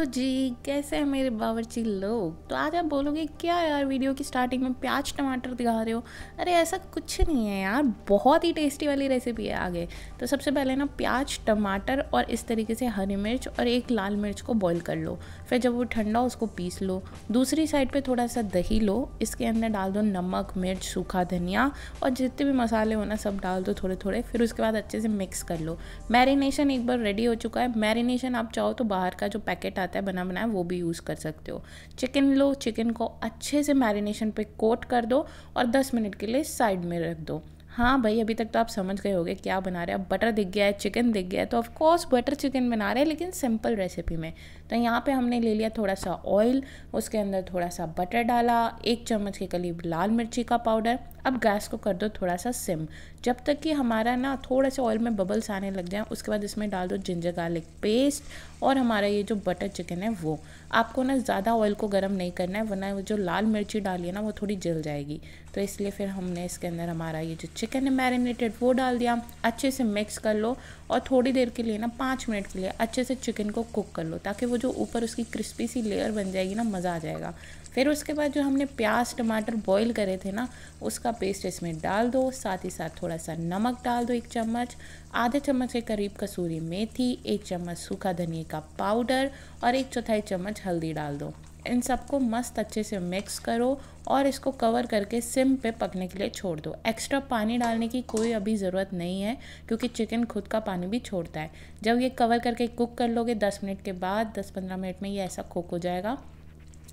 तो जी कैसे हैं मेरे बावर्ची लोग तो आज आप बोलोगे क्या यार वीडियो की स्टार्टिंग में प्याज टमाटर दिखा रहे हो अरे ऐसा कुछ नहीं है यार बहुत ही टेस्टी वाली रेसिपी है आगे तो सबसे पहले ना प्याज टमाटर और इस तरीके से हरी मिर्च और एक लाल मिर्च को बॉईल कर लो फिर जब वो ठंडा उसको पीस लो दूसरी साइड पर थोड़ा सा दही लो इसके अंदर डाल दो नमक मिर्च सूखा धनिया और जितने भी मसाले हो ना सब डाल दो थोड़े थोड़े फिर उसके बाद अच्छे से मिक्स कर लो मैरिनेशन एक बार रेडी हो चुका है मैरिनेशन आप चाहो तो बाहर का जो पैकेट आता आता है बना बनाया वो भी यूज़ कर सकते हो चिकन लो चिकन को अच्छे से मैरिनेशन पे कोट कर दो और 10 मिनट के लिए साइड में रख दो हाँ भाई अभी तक तो आप समझ गए होगे क्या बना रहे हैं बटर दिख गया है चिकन दिख गया है तो ऑफकोर्स बटर चिकन बना रहे हैं लेकिन सिंपल रेसिपी में तो यहाँ पे हमने ले लिया थोड़ा सा ऑयल उसके अंदर थोड़ा सा बटर डाला एक चम्मच के करीब लाल मिर्ची का पाउडर अब गैस को कर दो थोड़ा सा सिम जब तक कि हमारा ना थोड़ा सा ऑयल में बबल्स आने लग जाए उसके बाद इसमें डाल दो जिंजर गार्लिक पेस्ट और हमारा ये जो बटर चिकन है वो आपको ना ज़्यादा ऑयल को गर्म नहीं करना है वरना जो लाल मिर्ची डाली है ना वो थोड़ी जल जाएगी तो इसलिए फिर हमने इसके अंदर हमारा ये जो चिकन है मैरिनेटेड वो डाल दिया अच्छे से मिक्स कर लो और थोड़ी देर के लिए ना पाँच मिनट के लिए अच्छे से चिकन को कुक कर लो ताकि वो जो ऊपर उसकी क्रिस्पी सी लेयर बन जाएगी ना मज़ा आ जाएगा फिर उसके बाद जो हमने प्याज टमाटर बॉईल करे थे ना उसका पेस्ट इसमें डाल दो साथ ही साथ थोड़ा सा नमक डाल दो एक चम्मच आधे चम्मच के करीब कसूरी मेथी एक चम्मच सूखा धनिया का पाउडर और एक चौथाई चम्मच हल्दी डाल दो इन सबको मस्त अच्छे से मिक्स करो और इसको कवर करके सिम पे पकने के लिए छोड़ दो एक्स्ट्रा पानी डालने की कोई अभी ज़रूरत नहीं है क्योंकि चिकन खुद का पानी भी छोड़ता है जब ये कवर करके कुक कर लोगे 10 मिनट के बाद 10-15 मिनट में ये ऐसा कुक हो जाएगा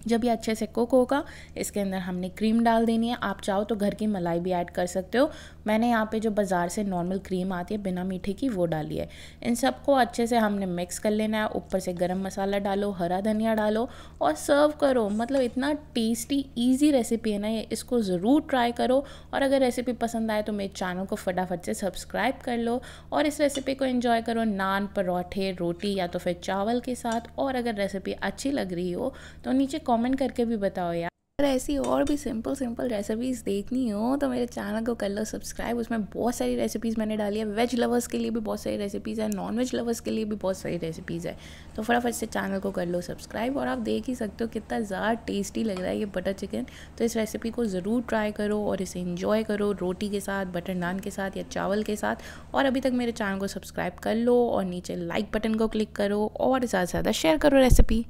जब ये अच्छे से कुक होगा इसके अंदर हमने क्रीम डाल देनी है आप चाहो तो घर की मलाई भी ऐड कर सकते हो मैंने यहाँ पे जो बाज़ार से नॉर्मल क्रीम आती है बिना मीठे की वो डाली है इन सबको अच्छे से हमने मिक्स कर लेना है ऊपर से गर्म मसाला डालो हरा धनिया डालो और सर्व करो मतलब इतना टेस्टी ईजी रेसिपी है ना ये इसको ज़रूर ट्राई करो और अगर रेसिपी पसंद आए तो मेरे चैनल को फटाफट से सब्सक्राइब कर लो और इस रेसिपी को इन्जॉय करो नान परोठे रोटी या तो फिर चावल के साथ और अगर रेसिपी अच्छी लग रही हो तो नीचे कॉमेंट कमेंट करके भी बताओ यार अगर ऐसी और भी सिंपल सिंपल रेसिपीज़ देखनी हो तो मेरे चैनल को कर लो सब्सक्राइब उसमें बहुत सारी रेसिपीज़ मैंने डाली है वेज लवर्स के लिए भी बहुत सारी रेसिपीज़ है नॉन वेज लवर्स के लिए भी बहुत सारी रेसिपीज़ है तो फटाफट से चैनल को कर लो सब्सक्राइब और आप देख ही सकते हो कितना ज़्यादा टेस्टी लग रहा है ये बटर चिकन तो इस रेसिपी को ज़रूर ट्राई करो और इसे इन्जॉय करो रोटी के साथ बटर नान के साथ या चावल के साथ और अभी तक मेरे चैनल को सब्सक्राइब कर लो और नीचे लाइक बटन को क्लिक करो और ज़्यादा से ज़्यादा शेयर करो रेसिपी